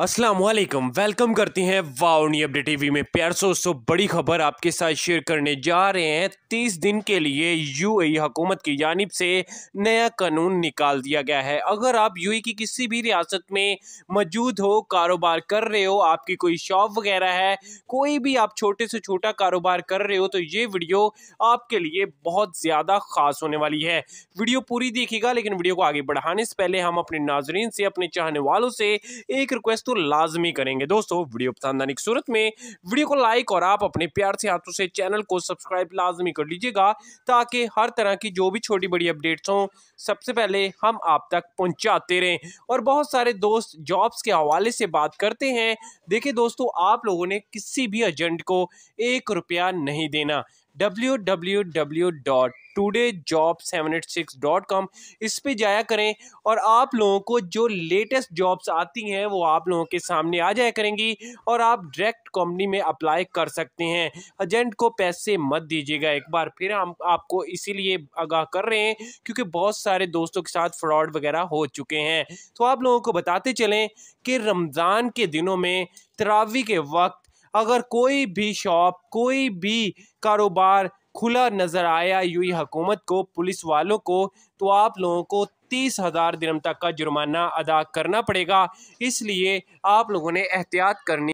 अस्सलाम वालेकुम वेलकम करते हैं वाओनी अपडेट टीवी में प्यार सो सो बड़ी खबर आपके साथ शेयर करने जा रहे हैं तीस दिन के लिए यूएई हुकूमत की जानब से नया कानून निकाल दिया गया है अगर आप यूएई की किसी भी रियासत में मौजूद हो कारोबार कर रहे हो आपकी कोई शॉप वगैरह है कोई भी आप छोटे से छोटा कारोबार कर रहे हो तो ये वीडियो आपके लिए बहुत ज़्यादा ख़ास होने वाली है वीडियो पूरी देखिएगा लेकिन वीडियो को आगे बढ़ाने से पहले हम अपने नाजरन से अपने चाहने वालों से एक रिक्वेस्ट तो लाजमी करेंगे दोस्तों वीडियो पसंद आने की सूरत में वीडियो को लाइक और आप अपने प्यार से हाथों से चैनल को सब्सक्राइब लाजमी कर लीजिएगा ताकि हर तरह की जो भी छोटी बड़ी अपडेट्स हों सबसे पहले हम आप तक पहुंचाते रहें और बहुत सारे दोस्त जॉब्स के हवाले से बात करते हैं देखिए दोस्तों आप लोगों ने किसी भी एजेंट को एक रुपया नहीं देना www.todayjob786.com इस पे जाया करें और आप लोगों को जो लेटेस्ट जॉब्स आती हैं वो आप लोगों के सामने आ जाया करेंगी और आप डायरेक्ट कंपनी में अप्लाई कर सकते हैं एजेंट को पैसे मत दीजिएगा एक बार फिर हम आपको इसीलिए आगाह कर रहे हैं क्योंकि बहुत सारे दोस्तों के साथ फ्रॉड वगैरह हो चुके हैं तो आप लोगों को बताते चलें कि रमज़ान के दिनों में तरावी के वक्त अगर कोई भी शॉप कोई भी कारोबार खुला नज़र आया ही हकूमत को पुलिस वालों को तो आप लोगों को तीस हज़ार दिनम तक का जुर्माना अदा करना पड़ेगा इसलिए आप लोगों ने एहतियात करनी